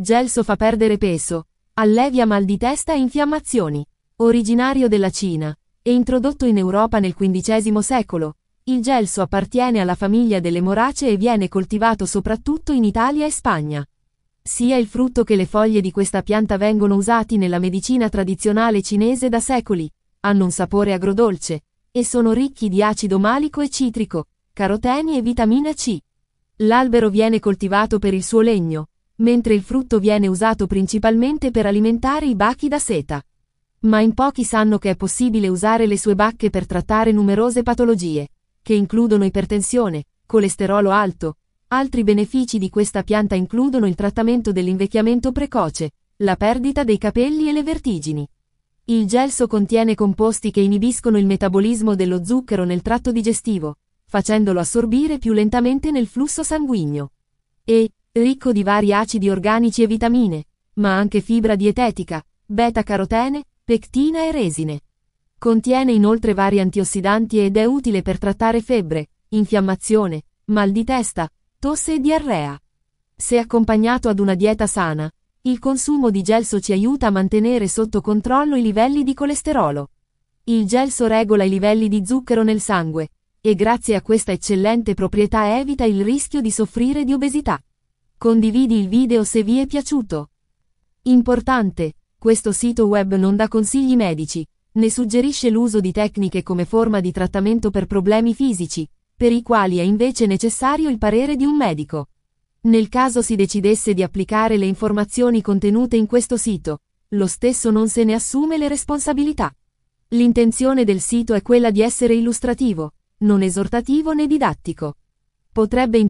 Gelso fa perdere peso, allevia mal di testa e infiammazioni. Originario della Cina, e introdotto in Europa nel XV secolo, il gelso appartiene alla famiglia delle moracee e viene coltivato soprattutto in Italia e Spagna. Sia il frutto che le foglie di questa pianta vengono usati nella medicina tradizionale cinese da secoli, hanno un sapore agrodolce, e sono ricchi di acido malico e citrico, caroteni e vitamina C. L'albero viene coltivato per il suo legno, mentre il frutto viene usato principalmente per alimentare i bachi da seta. Ma in pochi sanno che è possibile usare le sue bacche per trattare numerose patologie, che includono ipertensione, colesterolo alto. Altri benefici di questa pianta includono il trattamento dell'invecchiamento precoce, la perdita dei capelli e le vertigini. Il gelso contiene composti che inibiscono il metabolismo dello zucchero nel tratto digestivo, facendolo assorbire più lentamente nel flusso sanguigno. E, ricco di vari acidi organici e vitamine, ma anche fibra dietetica, beta-carotene, pectina e resine. Contiene inoltre vari antiossidanti ed è utile per trattare febbre, infiammazione, mal di testa, tosse e diarrea. Se accompagnato ad una dieta sana, il consumo di gelso ci aiuta a mantenere sotto controllo i livelli di colesterolo. Il gelso regola i livelli di zucchero nel sangue, e grazie a questa eccellente proprietà evita il rischio di soffrire di obesità. Condividi il video se vi è piaciuto. Importante, questo sito web non dà consigli medici, ne suggerisce l'uso di tecniche come forma di trattamento per problemi fisici, per i quali è invece necessario il parere di un medico. Nel caso si decidesse di applicare le informazioni contenute in questo sito, lo stesso non se ne assume le responsabilità. L'intenzione del sito è quella di essere illustrativo, non esortativo né didattico. Potrebbe